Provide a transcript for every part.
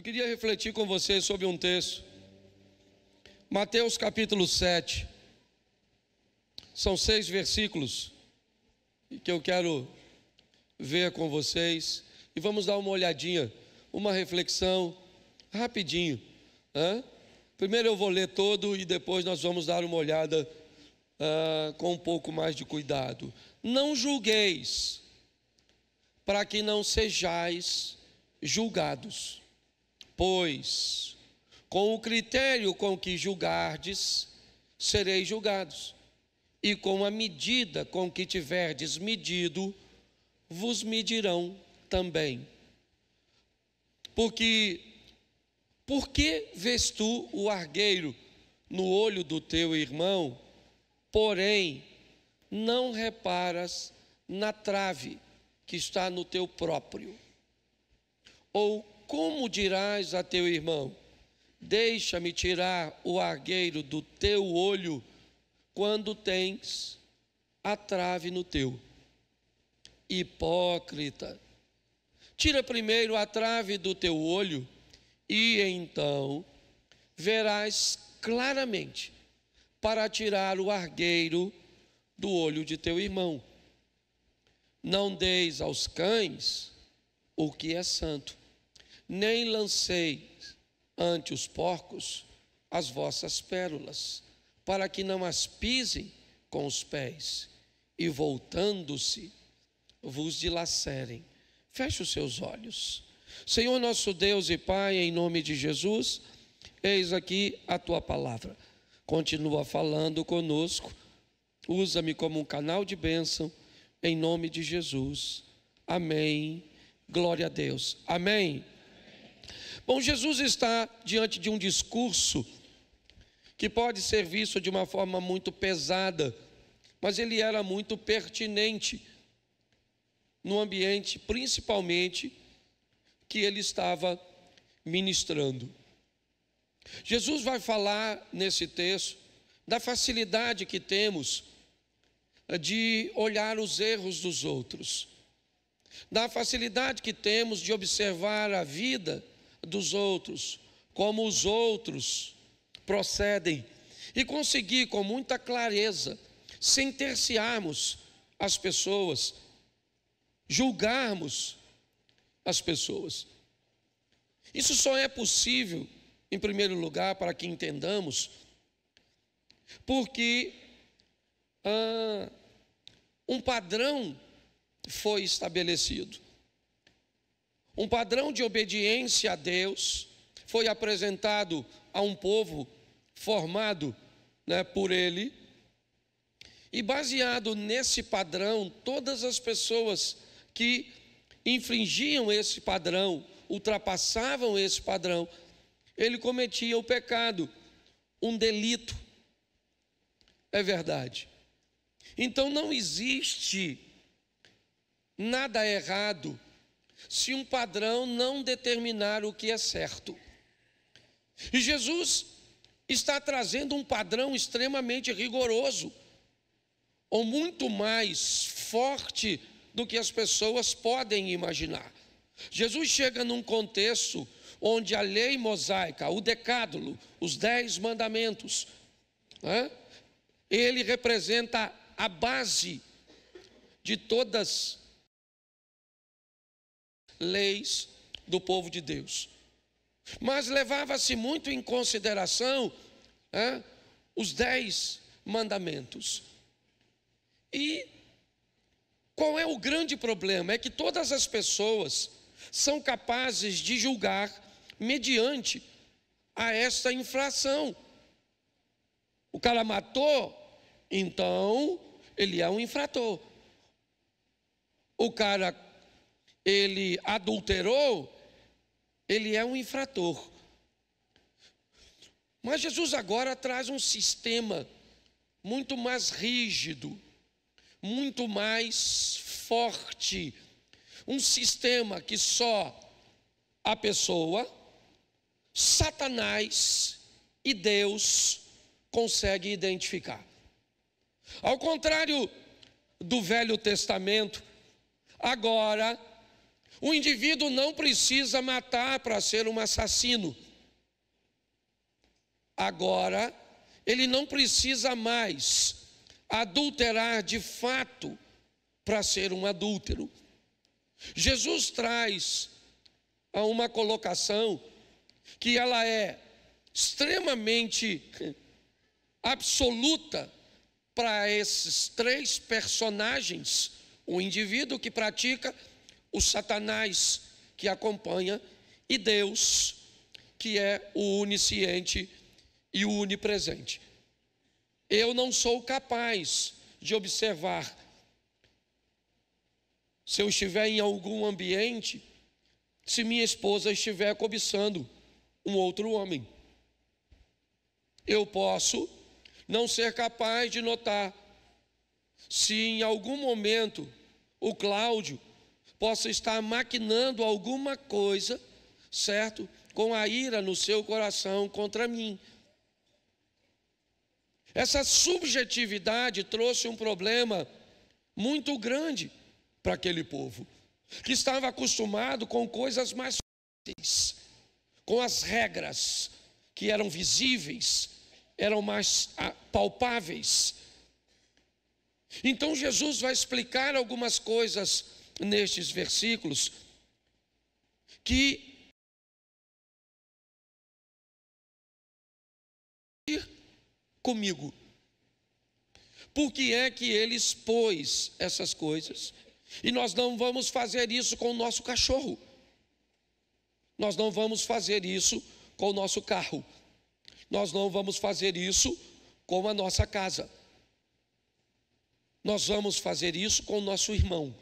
Eu queria refletir com vocês sobre um texto. Mateus capítulo 7. São seis versículos que eu quero ver com vocês. E vamos dar uma olhadinha, uma reflexão rapidinho. Primeiro eu vou ler todo e depois nós vamos dar uma olhada uh, com um pouco mais de cuidado. Não julgueis, para que não sejais julgados pois, com o critério com que julgardes, sereis julgados, e com a medida com que tiverdes medido, vos medirão também. Porque, por que vês tu o argueiro no olho do teu irmão, porém não reparas na trave que está no teu próprio? Ou como dirás a teu irmão: Deixa-me tirar o argueiro do teu olho, quando tens a trave no teu? Hipócrita, tira primeiro a trave do teu olho, e então verás claramente para tirar o argueiro do olho de teu irmão. Não deis aos cães o que é santo, nem lancei ante os porcos as vossas pérolas, para que não as pisem com os pés, e voltando-se, vos dilacerem. Feche os seus olhos. Senhor nosso Deus e Pai, em nome de Jesus, eis aqui a tua palavra. Continua falando conosco. Usa-me como um canal de bênção, em nome de Jesus. Amém. Glória a Deus. Amém. Bom, Jesus está diante de um discurso que pode ser visto de uma forma muito pesada, mas ele era muito pertinente no ambiente, principalmente, que ele estava ministrando. Jesus vai falar nesse texto da facilidade que temos eh, de olhar os erros dos outros, da facilidade que temos de observar a vida dos outros, como os outros procedem, e conseguir com muita clareza, sem terciarmos as pessoas, julgarmos as pessoas. Isso só é possível, em primeiro lugar, para que entendamos, porque ah, um padrão foi estabelecido. Um padrão de obediência a Deus foi apresentado a um povo formado né, por ele. E baseado nesse padrão, todas as pessoas que infringiam esse padrão, ultrapassavam esse padrão, ele cometia o pecado, um delito. É verdade. Então não existe nada errado se um padrão não determinar o que é certo. E Jesus está trazendo um padrão extremamente rigoroso, ou muito mais forte do que as pessoas podem imaginar. Jesus chega num contexto onde a lei mosaica, o decádulo, os dez mandamentos, né, ele representa a base de todas leis do povo de Deus. Mas levava-se muito em consideração né, os dez mandamentos. E qual é o grande problema? É que todas as pessoas são capazes de julgar mediante a esta infração. O cara matou, então ele é um infrator. O cara ele adulterou, ele é um infrator. Mas Jesus agora traz um sistema muito mais rígido, muito mais forte, um sistema que só a pessoa, Satanás e Deus conseguem identificar. Ao contrário do Velho Testamento, agora o indivíduo não precisa matar para ser um assassino. Agora, ele não precisa mais adulterar de fato para ser um adúltero. Jesus traz a uma colocação que ela é extremamente absoluta para esses três personagens: o indivíduo que pratica, o Satanás que acompanha e Deus que é o onisciente e o onipresente. Eu não sou capaz de observar se eu estiver em algum ambiente, se minha esposa estiver cobiçando um outro homem. Eu posso não ser capaz de notar se em algum momento o Cláudio possa estar maquinando alguma coisa, certo? Com a ira no seu coração contra mim. Essa subjetividade trouxe um problema muito grande para aquele povo, que estava acostumado com coisas mais fáceis, com as regras que eram visíveis, eram mais ah, palpáveis. Então Jesus vai explicar algumas coisas nestes versículos que comigo. Por que é que ele expôs essas coisas? E nós não vamos fazer isso com o nosso cachorro. Nós não vamos fazer isso com o nosso carro. Nós não vamos fazer isso com a nossa casa. Nós vamos fazer isso com o nosso irmão.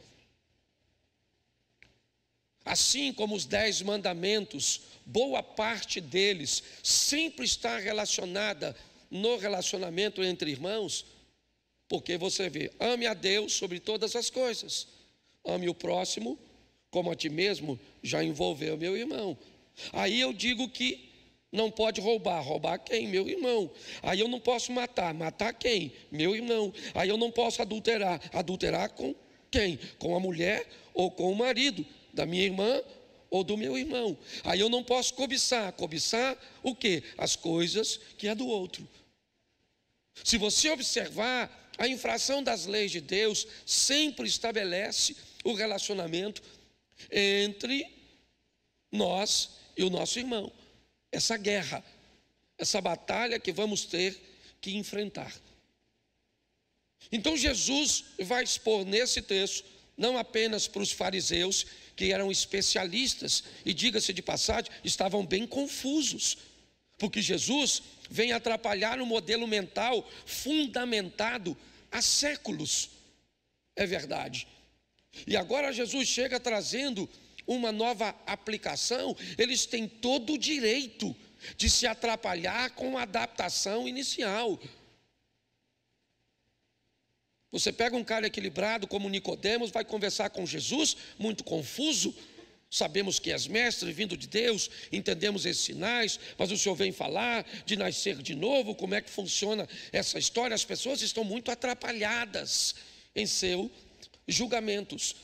Assim como os dez mandamentos, boa parte deles sempre está relacionada no relacionamento entre irmãos, porque você vê, ame a Deus sobre todas as coisas, ame o próximo como a ti mesmo, já envolveu meu irmão. Aí eu digo que não pode roubar, roubar quem? Meu irmão. Aí eu não posso matar, matar quem? Meu irmão. Aí eu não posso adulterar, adulterar com quem? Com a mulher ou com o marido da minha irmã ou do meu irmão. Aí eu não posso cobiçar. Cobiçar o quê? As coisas que é do outro. Se você observar, a infração das leis de Deus sempre estabelece o relacionamento entre nós e o nosso irmão. Essa guerra, essa batalha que vamos ter que enfrentar. Então Jesus vai expor nesse texto, não apenas para os fariseus, que eram especialistas, e diga-se de passagem, estavam bem confusos, porque Jesus vem atrapalhar um modelo mental fundamentado há séculos. É verdade. E agora Jesus chega trazendo uma nova aplicação, eles têm todo o direito de se atrapalhar com a adaptação inicial. Você pega um cara equilibrado como Nicodemos, vai conversar com Jesus, muito confuso. Sabemos que és mestre, vindo de Deus, entendemos esses sinais, mas o Senhor vem falar de nascer de novo, como é que funciona essa história? As pessoas estão muito atrapalhadas em seus julgamentos.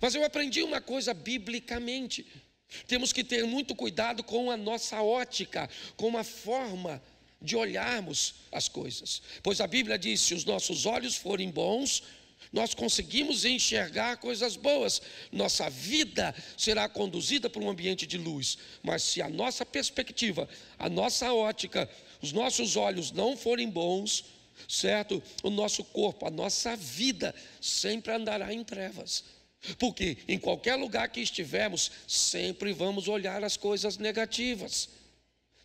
Mas eu aprendi uma coisa biblicamente. Temos que ter muito cuidado com a nossa ótica, com a forma de olharmos as coisas. Pois a Bíblia diz: se os nossos olhos forem bons, nós conseguimos enxergar coisas boas, nossa vida será conduzida por um ambiente de luz. Mas se a nossa perspectiva, a nossa ótica, os nossos olhos não forem bons, certo? O nosso corpo, a nossa vida sempre andará em trevas. Porque em qualquer lugar que estivermos, sempre vamos olhar as coisas negativas.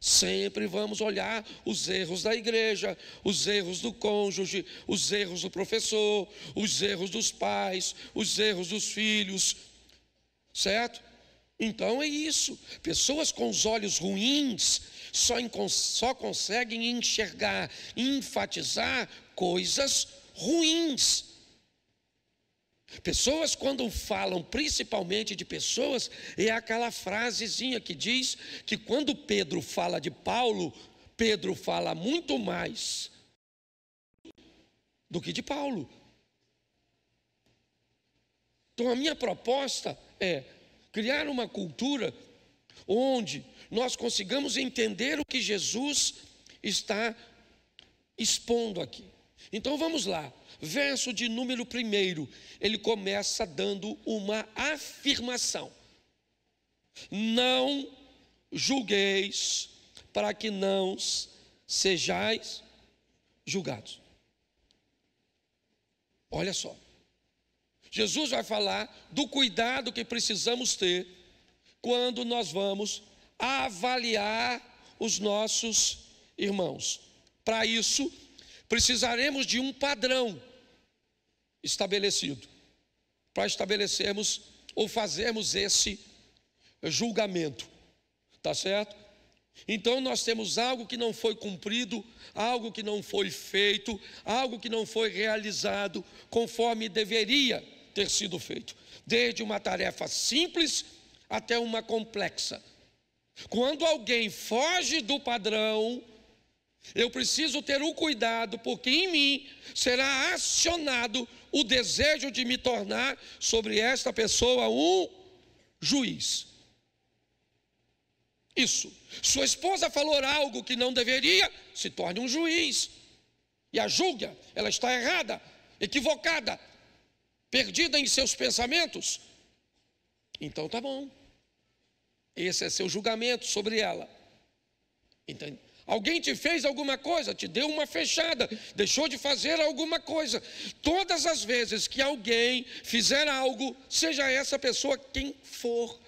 Sempre vamos olhar os erros da igreja, os erros do cônjuge, os erros do professor, os erros dos pais, os erros dos filhos, certo? Então é isso. Pessoas com os olhos ruins só, só conseguem enxergar, enfatizar coisas ruins. Pessoas, quando falam principalmente de pessoas, é aquela frasezinha que diz que quando Pedro fala de Paulo, Pedro fala muito mais do que de Paulo. Então, a minha proposta é criar uma cultura onde nós consigamos entender o que Jesus está expondo aqui. Então, vamos lá verso de número 1, ele começa dando uma afirmação: Não julgueis, para que não sejais julgados. Olha só. Jesus vai falar do cuidado que precisamos ter quando nós vamos avaliar os nossos irmãos. Para isso, precisaremos de um padrão estabelecido, para estabelecermos ou fazermos esse julgamento, tá certo? Então nós temos algo que não foi cumprido, algo que não foi feito, algo que não foi realizado conforme deveria ter sido feito, desde uma tarefa simples até uma complexa. Quando alguém foge do padrão, eu preciso ter o cuidado, porque em mim será acionado o desejo de me tornar sobre esta pessoa um juiz. Isso. Sua esposa falou algo que não deveria, se torne um juiz. E a julga, ela está errada, equivocada, perdida em seus pensamentos. Então tá bom. Esse é seu julgamento sobre ela. Entende? Alguém te fez alguma coisa, te deu uma fechada, deixou de fazer alguma coisa. Todas as vezes que alguém fizer algo, seja essa pessoa quem for,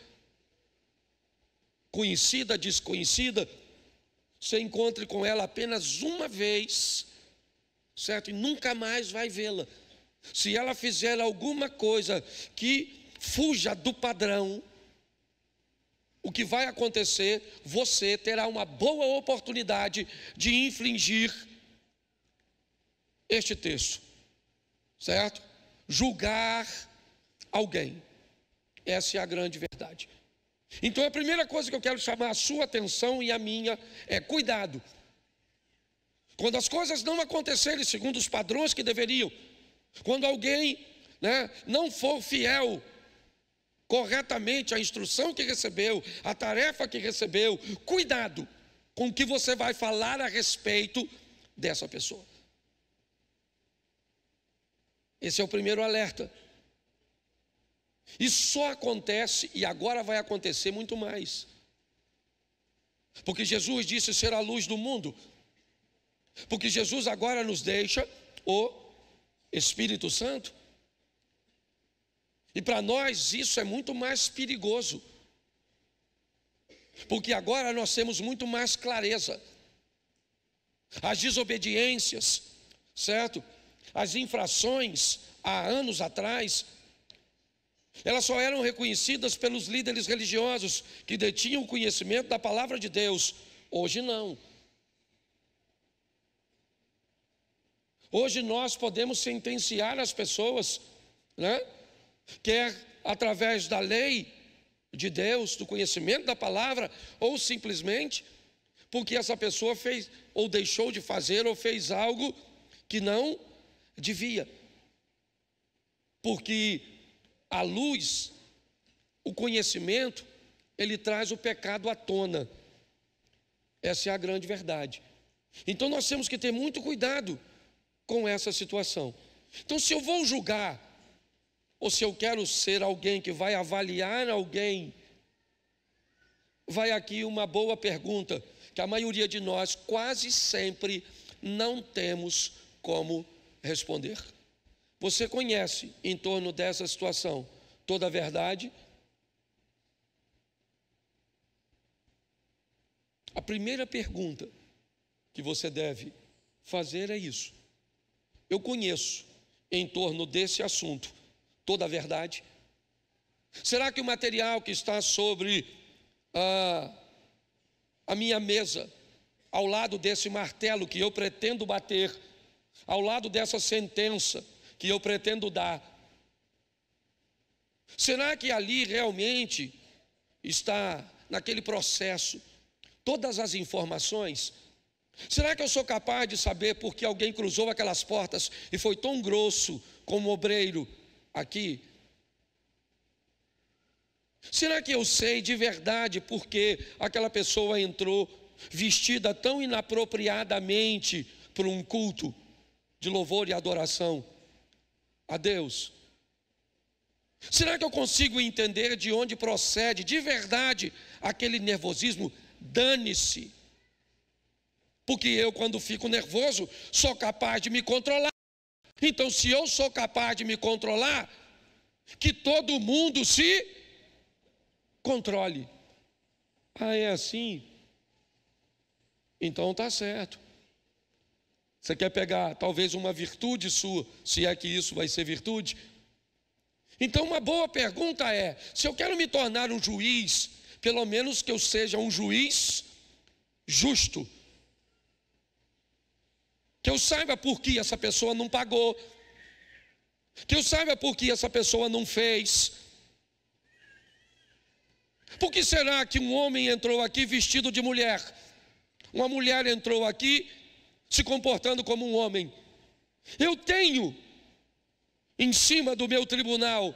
conhecida, desconhecida, você encontre com ela apenas uma vez, certo? E nunca mais vai vê-la. Se ela fizer alguma coisa que fuja do padrão, o que vai acontecer? Você terá uma boa oportunidade de infligir este texto, certo? Julgar alguém. Essa é a grande verdade. Então a primeira coisa que eu quero chamar a sua atenção e a minha é cuidado. Quando as coisas não acontecerem segundo os padrões que deveriam, quando alguém né, não for fiel corretamente a instrução que recebeu, a tarefa que recebeu. Cuidado com o que você vai falar a respeito dessa pessoa. Esse é o primeiro alerta. E só acontece, e agora vai acontecer muito mais. Porque Jesus disse ser a luz do mundo. Porque Jesus agora nos deixa o Espírito Santo. E para nós isso é muito mais perigoso. Porque agora nós temos muito mais clareza. As desobediências, certo? As infrações há anos atrás, elas só eram reconhecidas pelos líderes religiosos que detinham o conhecimento da palavra de Deus. Hoje não. Hoje nós podemos sentenciar as pessoas, né? quer é através da lei de Deus, do conhecimento da palavra, ou simplesmente porque essa pessoa fez ou deixou de fazer ou fez algo que não devia. Porque a luz, o conhecimento, ele traz o pecado à tona. Essa é a grande verdade. Então nós temos que ter muito cuidado com essa situação. Então, se eu vou julgar ou se eu quero ser alguém que vai avaliar alguém, vai aqui uma boa pergunta que a maioria de nós quase sempre não temos como responder. Você conhece em torno dessa situação toda a verdade? A primeira pergunta que você deve fazer é isso. Eu conheço em torno desse assunto toda a verdade? Será que o material que está sobre ah, a minha mesa, ao lado desse martelo que eu pretendo bater, ao lado dessa sentença que eu pretendo dar, será que ali realmente está, naquele processo, todas as informações? Será que eu sou capaz de saber por que alguém cruzou aquelas portas e foi tão grosso como obreiro aqui? Será que eu sei de verdade porque aquela pessoa entrou vestida tão inapropriadamente para um culto de louvor e adoração a Deus? Será que eu consigo entender de onde procede de verdade aquele nervosismo? Dane-se. Porque eu, quando fico nervoso, sou capaz de me controlar. Então, se eu sou capaz de me controlar, que todo mundo se controle. Ah, é assim? Então tá certo. Você quer pegar talvez uma virtude sua, se é que isso vai ser virtude? Então, uma boa pergunta é: se eu quero me tornar um juiz, pelo menos que eu seja um juiz justo, que eu saiba por que essa pessoa não pagou. Que eu saiba por que essa pessoa não fez. Por que será que um homem entrou aqui vestido de mulher? Uma mulher entrou aqui se comportando como um homem. Eu tenho em cima do meu tribunal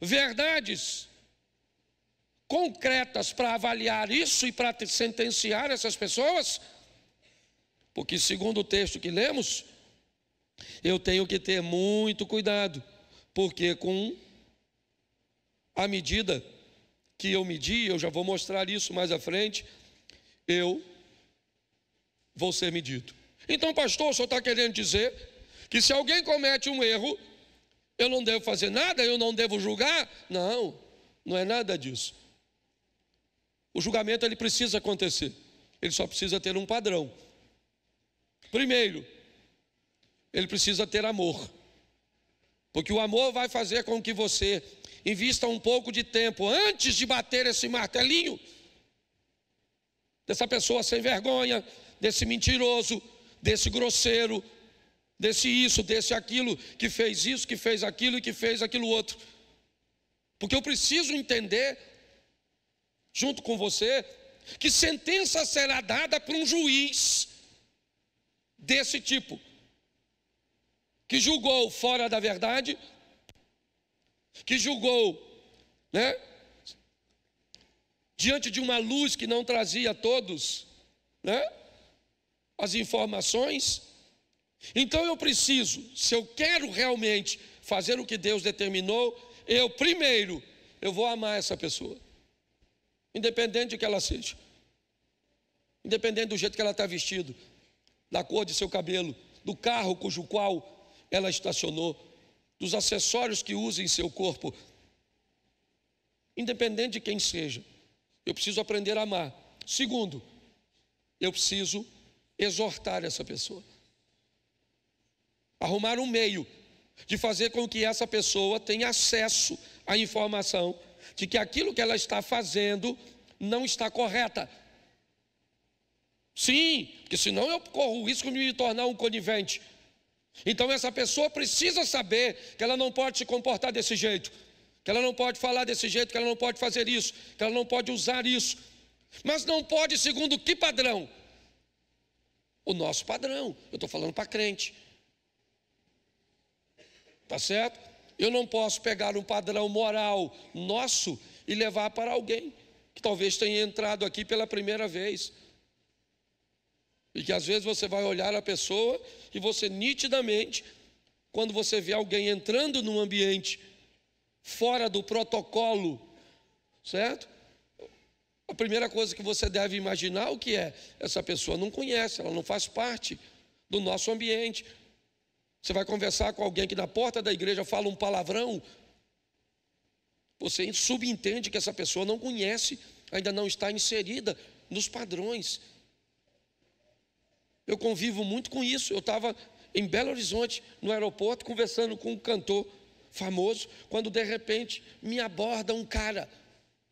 verdades concretas para avaliar isso e para sentenciar essas pessoas? Porque, segundo o texto que lemos, eu tenho que ter muito cuidado, porque com a medida que eu medi, eu já vou mostrar isso mais à frente, eu vou ser medido. Então, pastor, só está querendo dizer que se alguém comete um erro, eu não devo fazer nada, eu não devo julgar? Não, não é nada disso. O julgamento ele precisa acontecer, ele só precisa ter um padrão. Primeiro, ele precisa ter amor. Porque o amor vai fazer com que você invista um pouco de tempo antes de bater esse martelinho dessa pessoa sem vergonha, desse mentiroso, desse grosseiro, desse isso, desse aquilo, que fez isso, que fez aquilo e que fez aquilo outro. Porque eu preciso entender, junto com você, que sentença será dada por um juiz desse tipo, que julgou fora da verdade, que julgou, né, diante de uma luz que não trazia a todos, né, as informações. Então eu preciso, se eu quero realmente fazer o que Deus determinou, eu primeiro eu vou amar essa pessoa, independente de que ela seja, independente do jeito que ela está vestida, da cor de seu cabelo, do carro cujo qual ela estacionou, dos acessórios que usa em seu corpo. Independente de quem seja, eu preciso aprender a amar. Segundo, eu preciso exortar essa pessoa. Arrumar um meio de fazer com que essa pessoa tenha acesso à informação de que aquilo que ela está fazendo não está correta. Sim, porque senão eu corro o risco de me tornar um conivente. Então essa pessoa precisa saber que ela não pode se comportar desse jeito, que ela não pode falar desse jeito, que ela não pode fazer isso, que ela não pode usar isso. Mas não pode segundo que padrão? O nosso padrão. Eu estou falando para crente. Tá certo? Eu não posso pegar um padrão moral nosso e levar para alguém que talvez tenha entrado aqui pela primeira vez. E que às vezes você vai olhar a pessoa e você nitidamente, quando você vê alguém entrando num ambiente fora do protocolo, certo? A primeira coisa que você deve imaginar o que é? Essa pessoa não conhece, ela não faz parte do nosso ambiente. Você vai conversar com alguém que na porta da igreja fala um palavrão, você subentende que essa pessoa não conhece, ainda não está inserida nos padrões eu convivo muito com isso. Eu estava em Belo Horizonte, no aeroporto, conversando com um cantor famoso, quando de repente me aborda um cara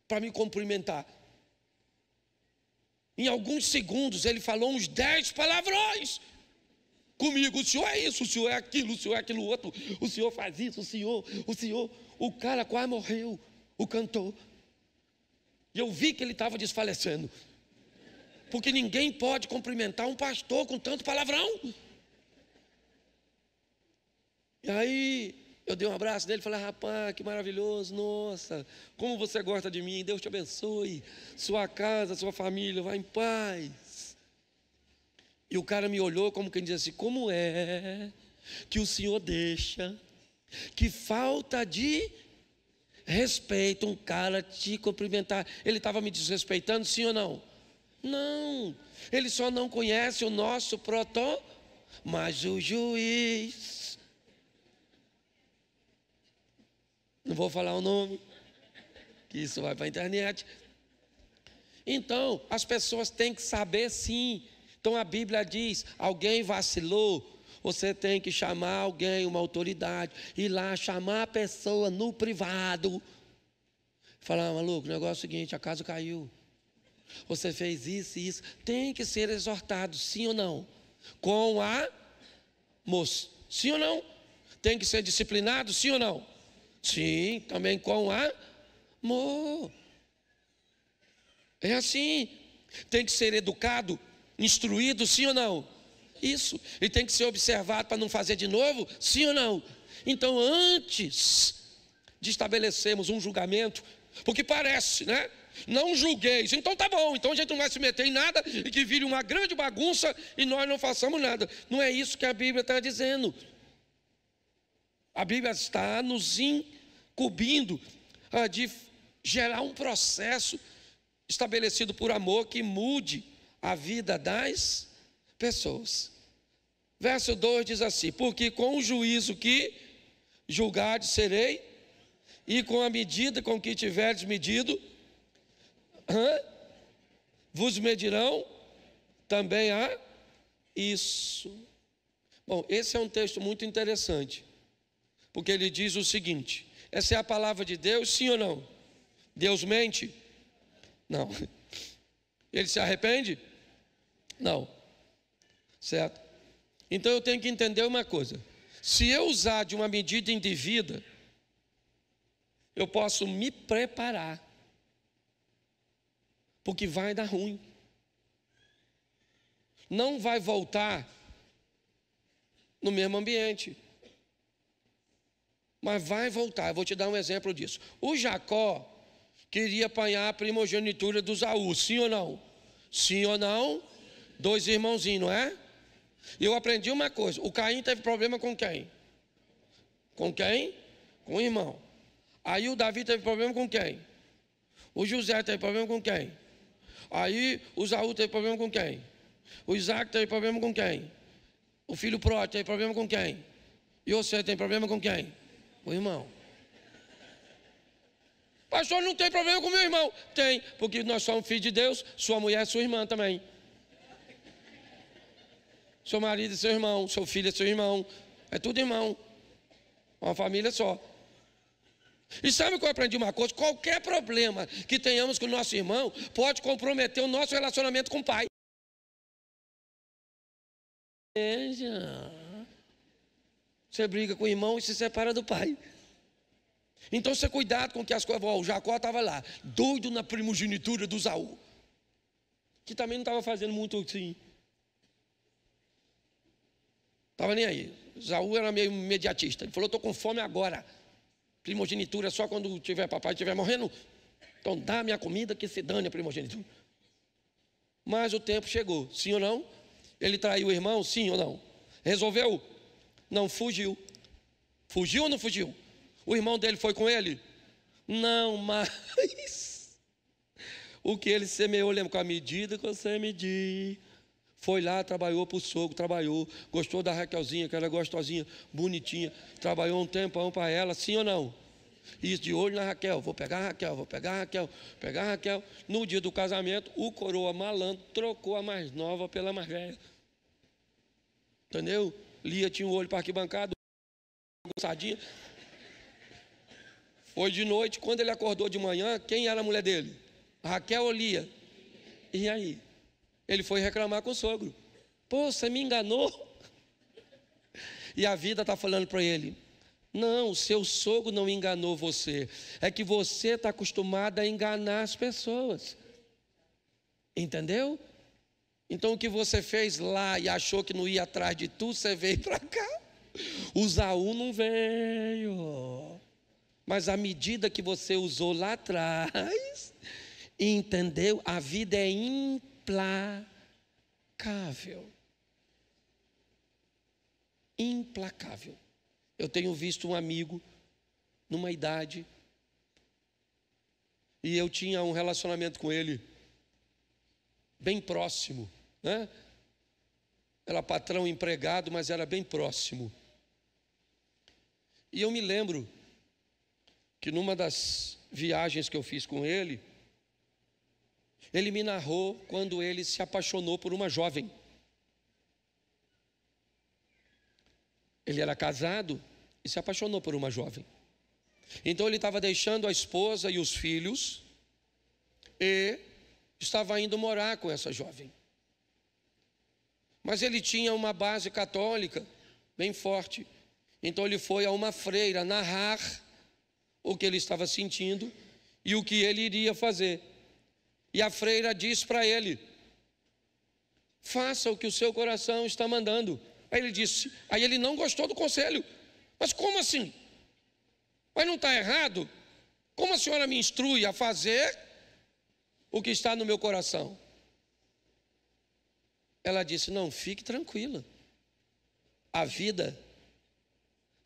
para me cumprimentar. Em alguns segundos ele falou uns dez palavrões comigo. O senhor é isso, o senhor é aquilo, o senhor é aquilo outro, o senhor faz isso, o senhor, o senhor. O cara quase morreu, o cantor. E eu vi que ele estava desfalecendo. Porque ninguém pode cumprimentar um pastor com tanto palavrão. E aí eu dei um abraço dele, falei, rapaz, que maravilhoso, nossa, como você gosta de mim, Deus te abençoe, sua casa, sua família, vá em paz. E o cara me olhou como quem diz assim, como é que o senhor deixa que falta de respeito um cara te cumprimentar? Ele estava me desrespeitando, sim ou não? Não, ele só não conhece o nosso protó, mas o juiz. Não vou falar o nome, que isso vai para a internet. Então, as pessoas têm que saber sim. Então a Bíblia diz: alguém vacilou, você tem que chamar alguém, uma autoridade, ir lá chamar a pessoa no privado. Falar, maluco, o negócio é o seguinte: a casa caiu. Você fez isso e isso. Tem que ser exortado, sim ou não? Com a moça. Sim ou não? Tem que ser disciplinado, sim ou não? Sim, também com a amor. É assim. Tem que ser educado, instruído, sim ou não? Isso. E tem que ser observado para não fazer de novo, sim ou não? Então, antes de estabelecermos um julgamento, porque parece, né? não julgueis. Então tá bom, então a gente não vai se meter em nada e que vire uma grande bagunça e nós não façamos nada. Não é isso que a Bíblia está dizendo. A Bíblia está nos incumbindo ah, de gerar um processo estabelecido por amor que mude a vida das pessoas. Verso 2 diz assim: Porque com o juízo que julgades serei, e com a medida com que tiveres medido, vos medirão também a isso. Bom, esse é um texto muito interessante, porque ele diz o seguinte: essa é a palavra de Deus, sim ou não? Deus mente? Não. Ele se arrepende? Não. Certo? Então eu tenho que entender uma coisa: se eu usar de uma medida indevida, eu posso me preparar porque vai dar ruim. Não vai voltar no mesmo ambiente. Mas vai voltar. Eu vou te dar um exemplo disso. O Jacó queria apanhar a primogenitura do Zaú, sim ou não? Sim ou não? Dois irmãozinhos, não é? Eu aprendi uma coisa: o Caim teve problema com quem? Com quem? Com o irmão. Aí o Davi teve problema com quem? O José teve problema com quem? Aí o Isaú teve problema com quem? O Isaac teve problema com quem? O filho pródigo teve problema com quem? E você tem problema com quem? O irmão. Pastor, não tem problema com meu irmão. Tem, porque nós somos filhos de Deus, sua mulher é sua irmã também. Seu marido é seu irmão, seu filho é seu irmão. É tudo irmão. Uma família só. E sabe o que eu aprendi uma coisa? Qualquer problema que tenhamos com o nosso irmão pode comprometer o nosso relacionamento com o pai. Veja. Você briga com o irmão e se separa do pai. Então você cuidado com que as coisas. O Jacó estava lá, doido na primogenitura do Zaú. Que também não estava fazendo muito assim. Estava nem aí. Zaú era meio mediatista. Ele falou: estou com fome agora. Primogenitura só quando tiver papai estiver morrendo. Então dá minha comida que se dane a primogenitura. Mas o tempo chegou, sim ou não? Ele traiu o irmão, sim ou não? Resolveu? Não fugiu. Fugiu ou não fugiu? O irmão dele foi com ele? Não, mas o que ele semeou, lembra, com a medida que você medir, foi lá, trabalhou para o sogro, trabalhou, gostou da Raquelzinha, que era gostosinha, bonitinha, trabalhou um tempão para ela, sim ou não? Isso de olho na Raquel, vou pegar a Raquel, vou pegar a Raquel, pegar a Raquel. No dia do casamento, o coroa malandro trocou a mais nova pela mais velha. Entendeu? Lia tinha um olho para arquibancada, gostadinha. Foi de noite, quando ele acordou de manhã, quem era a mulher dele? Raquel ou Lia? E aí? Ele foi reclamar com o sogro. Pô, você me enganou. E a vida está falando para ele: Não, o seu sogro não enganou você. É que você está acostumado a enganar as pessoas. Entendeu? Então o que você fez lá e achou que não ia atrás de tu, você veio para cá. O Zaú não veio. Mas à medida que você usou lá atrás, entendeu? A vida é inteira implacável. Implacável. Eu tenho visto um amigo numa idade e eu tinha um relacionamento com ele bem próximo, né? Era patrão empregado, mas era bem próximo. E eu me lembro que numa das viagens que eu fiz com ele, ele me narrou quando ele se apaixonou por uma jovem. Ele era casado e se apaixonou por uma jovem. Então ele estava deixando a esposa e os filhos e estava indo morar com essa jovem. Mas ele tinha uma base católica bem forte. Então ele foi a uma freira narrar o que ele estava sentindo e o que ele iria fazer. E a freira diz para ele: faça o que o seu coração está mandando. Aí ele disse, aí ele não gostou do conselho. Mas como assim? Mas não está errado? Como a senhora me instrui a fazer o que está no meu coração? Ela disse: Não, fique tranquila. A vida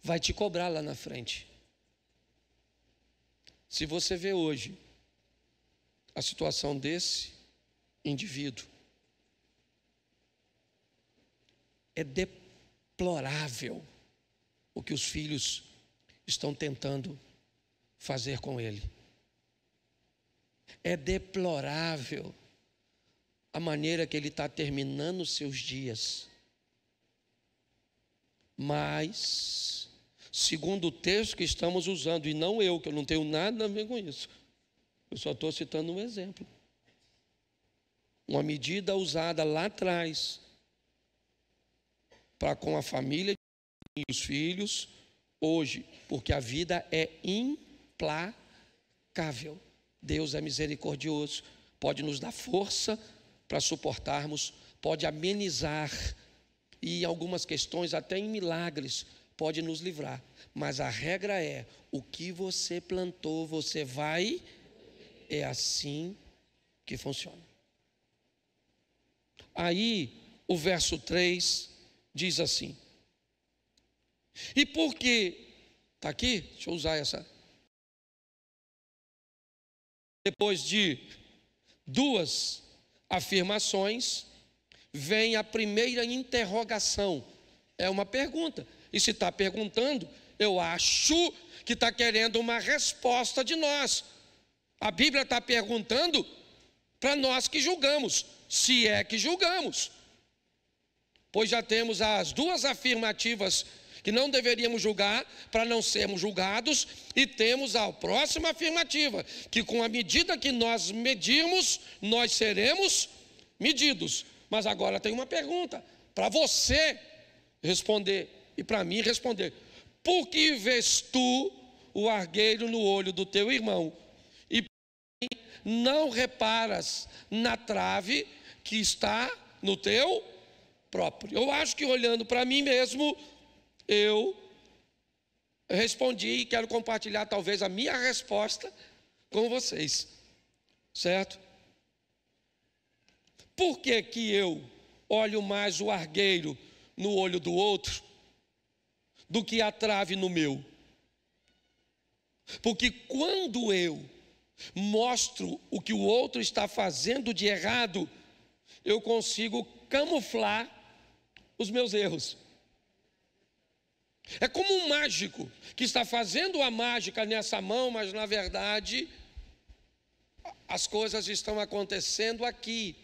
vai te cobrar lá na frente. Se você vê hoje a situação desse indivíduo. É deplorável o que os filhos estão tentando fazer com ele. É deplorável a maneira que ele está terminando seus dias. Mas, segundo o texto que estamos usando, e não eu, que eu não tenho nada a ver com isso, eu só estou citando um exemplo. Uma medida usada lá atrás para com a família e os filhos hoje, porque a vida é implacável. Deus é misericordioso, pode nos dar força para suportarmos, pode amenizar e em algumas questões até em milagres pode nos livrar. Mas a regra é: o que você plantou, você vai é assim que funciona. Aí, o verso 3 diz assim: E por que está aqui? Deixa eu usar essa. Depois de duas afirmações, vem a primeira interrogação. É uma pergunta. E se está perguntando, eu acho que está querendo uma resposta de nós. A Bíblia está perguntando para nós que julgamos, se é que julgamos. Pois já temos as duas afirmativas que não deveríamos julgar para não sermos julgados, e temos a próxima afirmativa, que com a medida que nós medirmos, nós seremos medidos. Mas agora tem uma pergunta para você responder e para mim responder: por que vês tu o argueiro no olho do teu irmão, não reparas na trave que está no teu próprio. Eu acho que olhando para mim mesmo, eu respondi e quero compartilhar talvez a minha resposta com vocês. Certo? Por que, que eu olho mais o argueiro no olho do outro do que a trave no meu? Porque quando eu mostro o que o outro está fazendo de errado, eu consigo camuflar os meus erros. É como um mágico que está fazendo a mágica nessa mão, mas na verdade as coisas estão acontecendo aqui.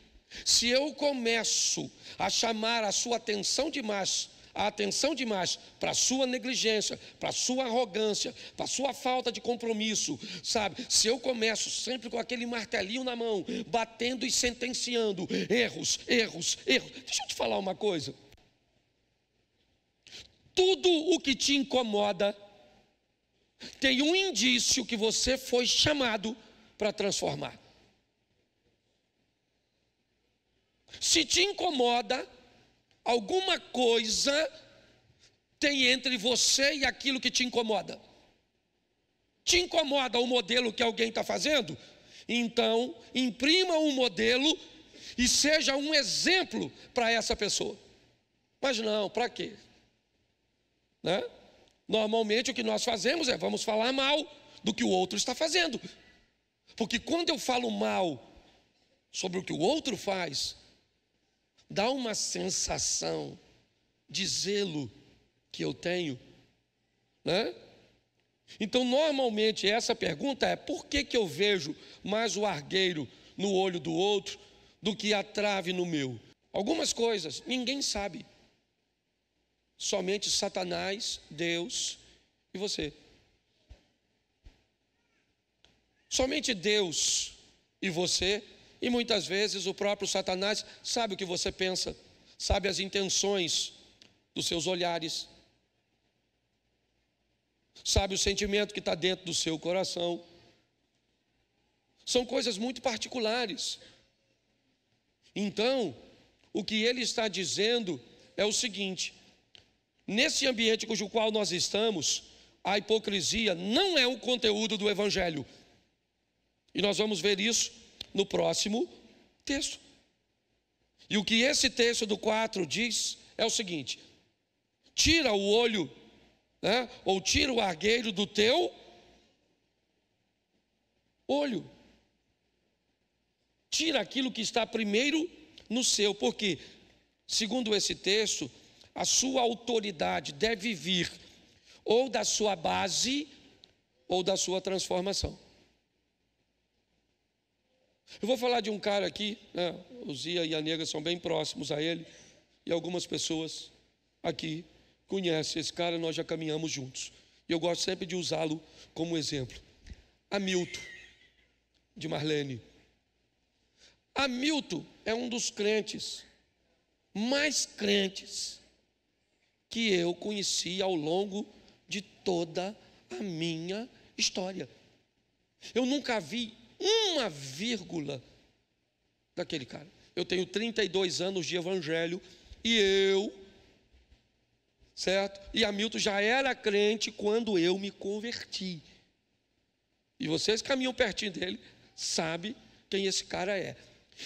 Se eu começo a chamar a sua atenção demais a atenção demais para a sua negligência, para a sua arrogância, para a sua falta de compromisso, sabe? Se eu começo sempre com aquele martelinho na mão, batendo e sentenciando, erros, erros, erros. Deixa eu te falar uma coisa. Tudo o que te incomoda tem um indício que você foi chamado para transformar. Se te incomoda, Alguma coisa tem entre você e aquilo que te incomoda. Te incomoda o modelo que alguém está fazendo? Então, imprima um modelo e seja um exemplo para essa pessoa. Mas não, para quê? Né? Normalmente o que nós fazemos é vamos falar mal do que o outro está fazendo. Porque quando eu falo mal sobre o que o outro faz, dá uma sensação de zelo que eu tenho, né? Então, normalmente, essa pergunta é: por que, que eu vejo mais o argueiro no olho do outro do que a trave no meu? Algumas coisas ninguém sabe. Somente Satanás, Deus e você. Somente Deus e você e muitas vezes o próprio Satanás sabe o que você pensa, sabe as intenções dos seus olhares, sabe o sentimento que está dentro do seu coração. São coisas muito particulares. Então, o que ele está dizendo é o seguinte: nesse ambiente cujo qual nós estamos, a hipocrisia não é o conteúdo do evangelho. E nós vamos ver isso no próximo texto. E o que esse texto do 4 diz é o seguinte: tira o olho, né, ou tira o argueiro do teu olho. Tira aquilo que está primeiro no seu, porque, segundo esse texto, a sua autoridade deve vir ou da sua base ou da sua transformação. Eu vou falar de um cara aqui, né? o Zia e a Negra são bem próximos a ele, e algumas pessoas aqui conhecem esse cara, nós já caminhamos juntos. E eu gosto sempre de usá-lo como exemplo. Hamilton, de Marlene. Hamilton é um dos crentes, mais crentes, que eu conheci ao longo de toda a minha história. Eu nunca vi uma vírgula daquele cara. Eu tenho 32 anos de evangelho e eu, certo? E Hamilton já era crente quando eu me converti. E vocês caminham pertinho dele, sabe quem esse cara é.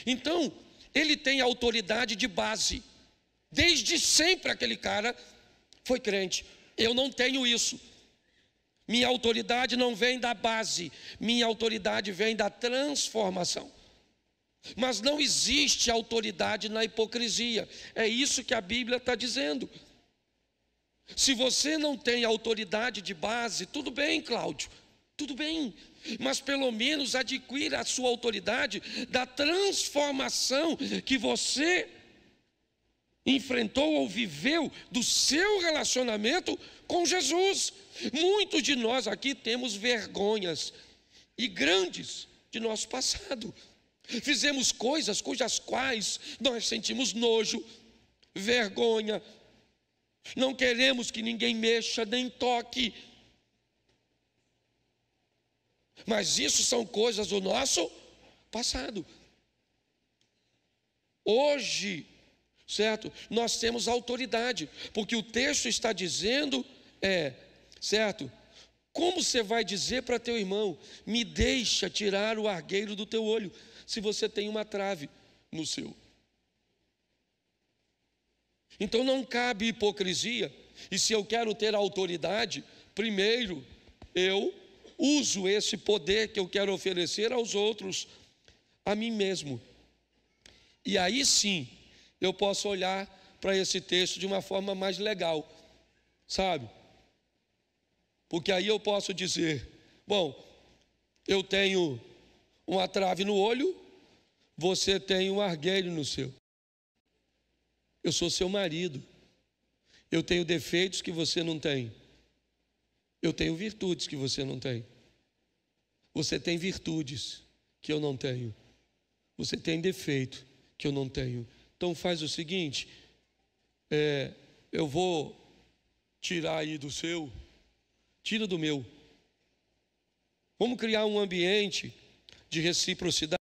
Então, ele tem autoridade de base. Desde sempre aquele cara foi crente. Eu não tenho isso. Minha autoridade não vem da base, minha autoridade vem da transformação. Mas não existe autoridade na hipocrisia, é isso que a Bíblia está dizendo. Se você não tem autoridade de base, tudo bem, Cláudio, tudo bem, mas pelo menos adquira a sua autoridade da transformação que você enfrentou ou viveu do seu relacionamento com Jesus. Muitos de nós aqui temos vergonhas e grandes de nosso passado. Fizemos coisas cujas quais nós sentimos nojo, vergonha. Não queremos que ninguém mexa nem toque. Mas isso são coisas do nosso passado. Hoje, certo? Nós temos autoridade, porque o texto está dizendo é certo? Como você vai dizer para teu irmão, me deixa tirar o argueiro do teu olho, se você tem uma trave no seu? Então não cabe hipocrisia, e se eu quero ter autoridade, primeiro eu uso esse poder que eu quero oferecer aos outros, a mim mesmo. E aí sim eu posso olhar para esse texto de uma forma mais legal, sabe? Porque aí eu posso dizer: bom, eu tenho uma trave no olho, você tem um arguelho no seu. Eu sou seu marido. Eu tenho defeitos que você não tem. Eu tenho virtudes que você não tem. Você tem virtudes que eu não tenho. Você tem defeito que eu não tenho. Então faz o seguinte: é, eu vou tirar aí do seu tira do meu. Vamos criar um ambiente de reciprocidade,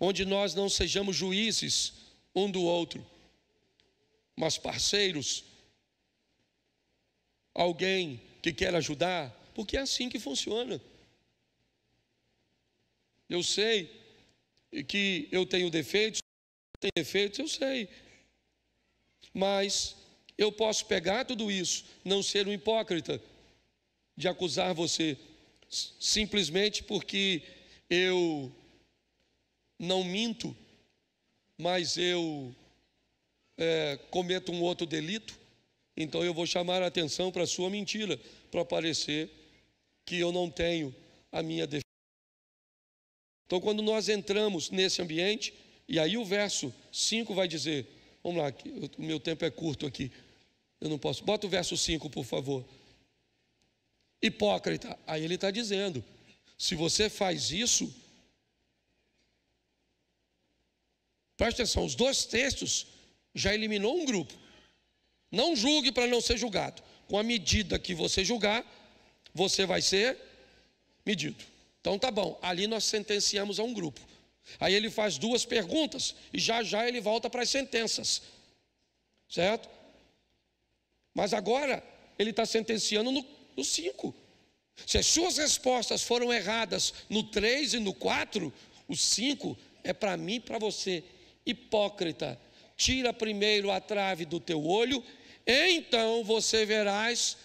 onde nós não sejamos juízes um do outro, mas parceiros. Alguém que quer ajudar, porque é assim que funciona. Eu sei que eu tenho defeitos, tenho defeitos, eu sei. Mas eu posso pegar tudo isso, não ser um hipócrita, de acusar você, simplesmente porque eu não minto, mas eu é, cometo um outro delito, então eu vou chamar a atenção para a sua mentira, para parecer que eu não tenho a minha defesa. Então, quando nós entramos nesse ambiente, e aí o verso 5 vai dizer: Vamos lá, o meu tempo é curto aqui. Eu não posso. Bota o verso 5, por favor. Hipócrita. Aí ele está dizendo: se você faz isso, preste atenção, os dois textos já eliminou um grupo. Não julgue para não ser julgado. Com a medida que você julgar, você vai ser medido. Então tá bom, ali nós sentenciamos a um grupo. Aí ele faz duas perguntas e já já ele volta para as sentenças, certo? Mas agora ele está sentenciando no 5. Se as suas respostas foram erradas no 3 e no 4, o 5 é para mim e para você. Hipócrita, tira primeiro a trave do teu olho, então você verás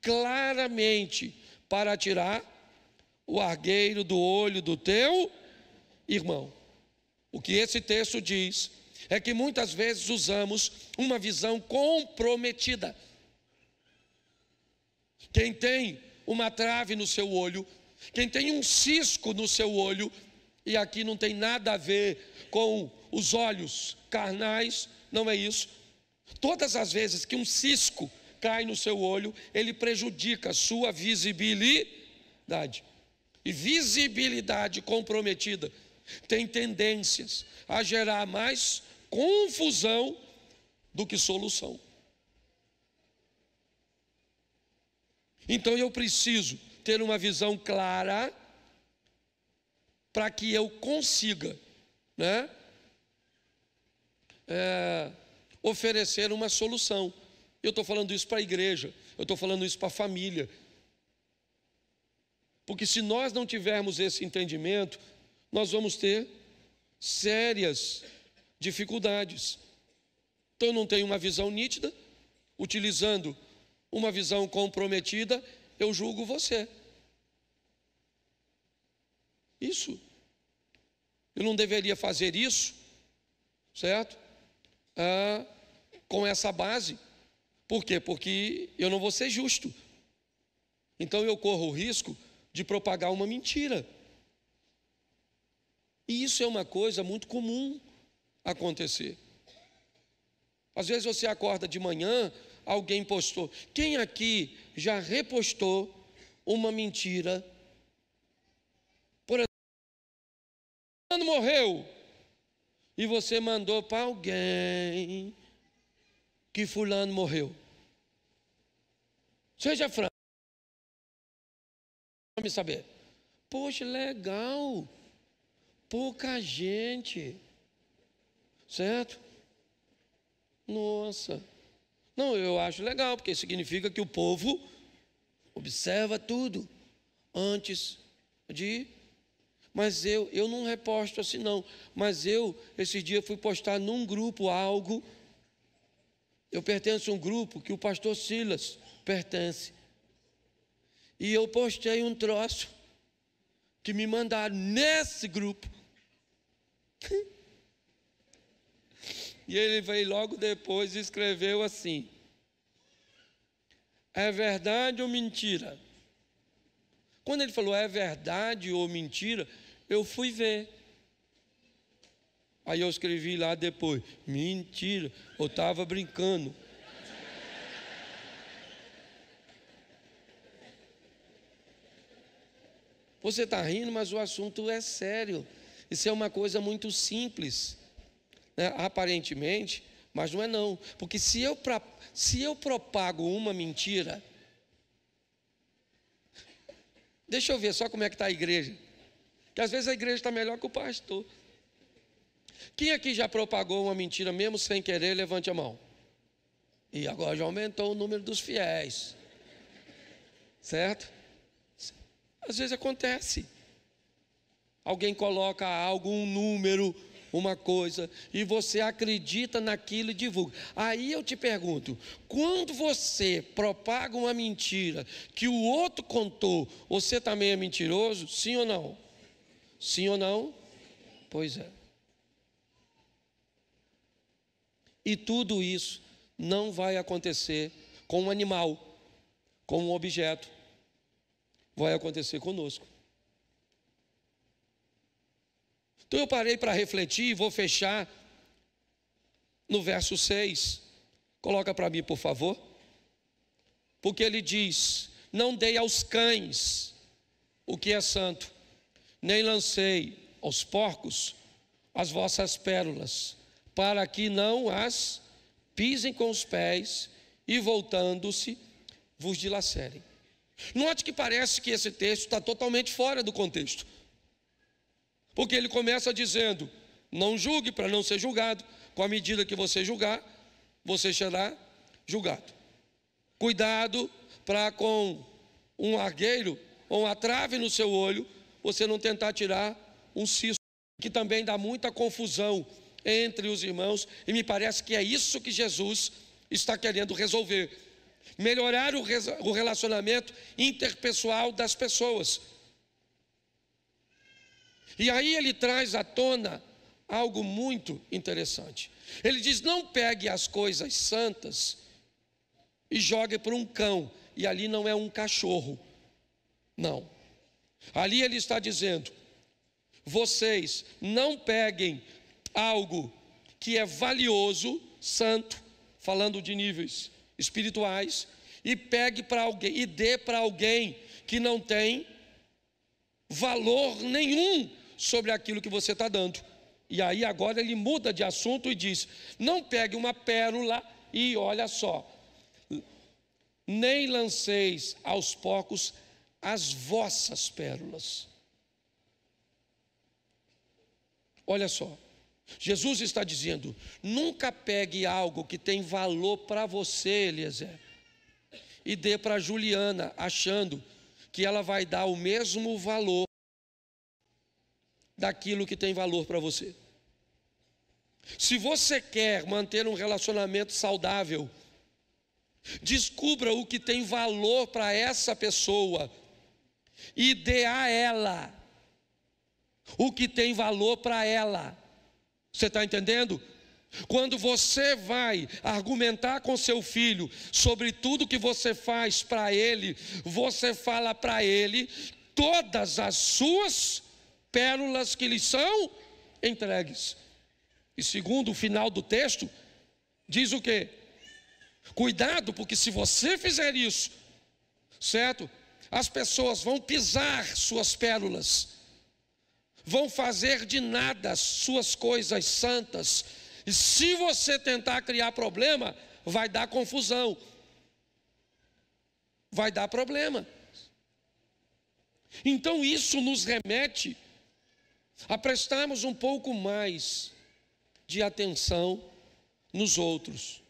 claramente para tirar o argueiro do olho do teu irmão. O que esse texto diz é que muitas vezes usamos uma visão comprometida. Quem tem uma trave no seu olho, quem tem um cisco no seu olho, e aqui não tem nada a ver com os olhos carnais, não é isso. Todas as vezes que um cisco cai no seu olho, ele prejudica a sua visibilidade. E visibilidade comprometida tem tendências a gerar mais confusão do que solução. Então eu preciso ter uma visão clara para que eu consiga, né, é, oferecer uma solução. Eu estou falando isso para a igreja, eu estou falando isso para a família. Porque se nós não tivermos esse entendimento, nós vamos ter sérias dificuldades. Então não tenho uma visão nítida, utilizando uma visão comprometida, eu julgo você. Isso. Eu não deveria fazer isso, certo? Ah, com essa base. Por quê? Porque eu não vou ser justo. Então eu corro o risco de propagar uma mentira. E isso é uma coisa muito comum acontecer. Às vezes você acorda de manhã, alguém postou. Quem aqui já repostou uma mentira? Por exemplo, morreu. E você mandou para alguém que fulano morreu. Seja franco. Para me saber. Poxa, legal pouca gente. Certo? Nossa. Não, eu acho legal, porque significa que o povo observa tudo antes de. Mas eu, eu não reposto assim não. Mas eu, esses dias, fui postar num grupo algo. Eu pertenço a um grupo que o pastor Silas pertence. E eu postei um troço que me mandaram nesse grupo. E ele veio logo depois e escreveu assim: É verdade ou mentira? Quando ele falou é verdade ou mentira, eu fui ver. Aí eu escrevi lá depois: Mentira, eu estava brincando. Você está rindo, mas o assunto é sério. Isso é uma coisa muito simples, né? aparentemente, mas não é não. Porque se eu, se eu propago uma mentira, deixa eu ver só como é que está a igreja. Que às vezes a igreja está melhor que o pastor. Quem aqui já propagou uma mentira mesmo sem querer, levante a mão. E agora já aumentou o número dos fiéis. Certo? Às vezes acontece. Alguém coloca algo, um número, uma coisa, e você acredita naquilo e divulga. Aí eu te pergunto: quando você propaga uma mentira que o outro contou, você também é mentiroso? Sim ou não? Sim ou não? Pois é. E tudo isso não vai acontecer com um animal, com um objeto. Vai acontecer conosco. Então eu parei para refletir e vou fechar no verso 6. Coloca para mim, por favor. Porque ele diz: Não dei aos cães o que é santo, nem lancei aos porcos as vossas pérolas, para que não as pisem com os pés e voltando-se vos dilacerem. Note que parece que esse texto está totalmente fora do contexto. Porque ele começa dizendo: não julgue para não ser julgado, com a medida que você julgar, você será julgado. Cuidado para com um argueiro ou uma trave no seu olho, você não tentar tirar um cisto, que também dá muita confusão entre os irmãos, e me parece que é isso que Jesus está querendo resolver. Melhorar o relacionamento interpessoal das pessoas e aí ele traz à tona algo muito interessante. Ele diz: não pegue as coisas santas e jogue para um cão, e ali não é um cachorro. Não. Ali ele está dizendo: vocês não peguem algo que é valioso, santo, falando de níveis espirituais, e pegue para alguém e dê para alguém que não tem valor nenhum sobre aquilo que você está dando. E aí agora ele muda de assunto e diz: Não pegue uma pérola e olha só, nem lanceis aos porcos as vossas pérolas. Olha só, Jesus está dizendo: nunca pegue algo que tem valor para você, Eliezer, e dê para Juliana, achando que ela vai dar o mesmo valor daquilo que tem valor para você. Se você quer manter um relacionamento saudável, descubra o que tem valor para essa pessoa e dê a ela o que tem valor para ela. Você está entendendo? Quando você vai argumentar com seu filho sobre tudo que você faz para ele, você fala para ele todas as suas pérolas que lhes são entregues. E segundo o final do texto, diz o quê? Cuidado, porque se você fizer isso, certo? As pessoas vão pisar suas pérolas, vão fazer de nada suas coisas santas, e se você tentar criar problema, vai dar confusão, vai dar problema. Então isso nos remete a prestarmos um pouco mais de atenção nos outros,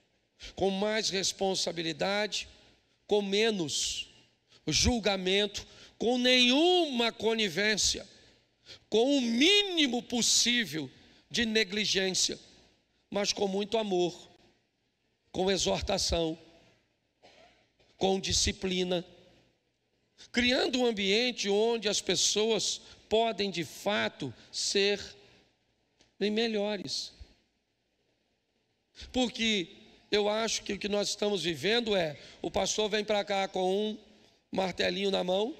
com mais responsabilidade, com menos julgamento, com nenhuma conivência, com o mínimo possível de negligência, mas com muito amor, com exortação, com disciplina criando um ambiente onde as pessoas podem de fato ser bem melhores. Porque eu acho que o que nós estamos vivendo é: o pastor vem para cá com um martelinho na mão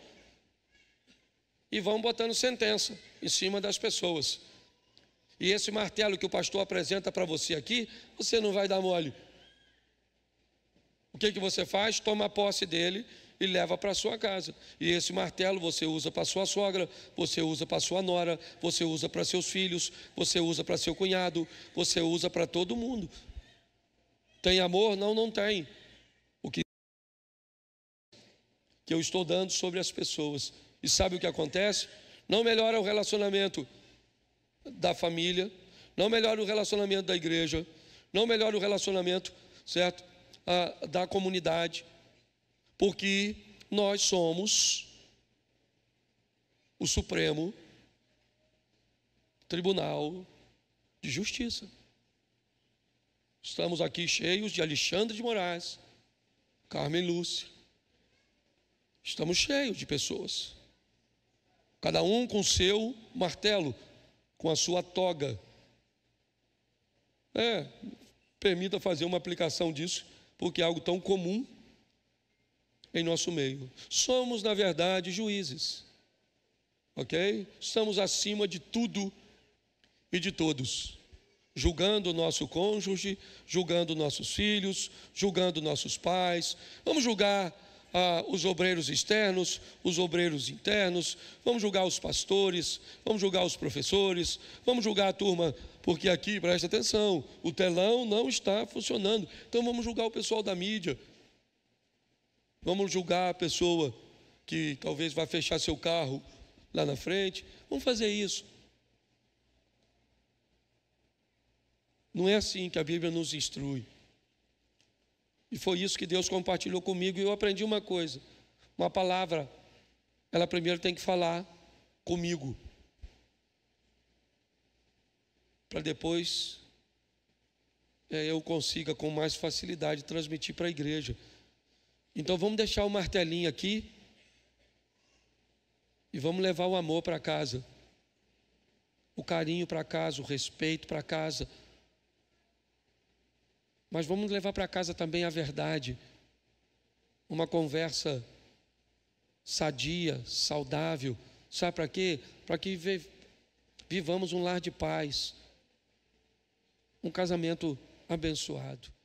e vão botando sentença em cima das pessoas. E esse martelo que o pastor apresenta para você aqui, você não vai dar mole. O que, que você faz? Toma posse dele e leva para sua casa. E esse martelo você usa para sua sogra, você usa para sua nora, você usa para seus filhos, você usa para seu cunhado, você usa para todo mundo. Tem amor? Não, não tem. O que que eu estou dando sobre as pessoas. E sabe o que acontece? Não melhora o relacionamento da família, não melhora o relacionamento da igreja, não melhora o relacionamento, certo? Ah, da comunidade, porque nós somos o Supremo Tribunal de Justiça. Estamos aqui cheios de Alexandre de Moraes, Carmen Lúcia. Estamos cheios de pessoas. Cada um com seu martelo, com a sua toga. É, permita fazer uma aplicação disso, porque é algo tão comum em nosso meio. Somos, na verdade, juízes. Ok? Estamos acima de tudo e de todos. Julgando o nosso cônjuge, julgando nossos filhos, julgando nossos pais. Vamos julgar ah, os obreiros externos, os obreiros internos, vamos julgar os pastores, vamos julgar os professores, vamos julgar a turma, porque aqui, presta atenção, o telão não está funcionando. Então vamos julgar o pessoal da mídia, Vamos julgar a pessoa que talvez vá fechar seu carro lá na frente. Vamos fazer isso. Não é assim que a Bíblia nos instrui. E foi isso que Deus compartilhou comigo. E eu aprendi uma coisa: uma palavra, ela primeiro tem que falar comigo, para depois é, eu consiga com mais facilidade transmitir para a igreja. Então vamos deixar o martelinho aqui e vamos levar o amor para casa, o carinho para casa, o respeito para casa. Mas vamos levar para casa também a verdade, uma conversa sadia, saudável. Sabe para quê? Para que vivamos um lar de paz, um casamento abençoado.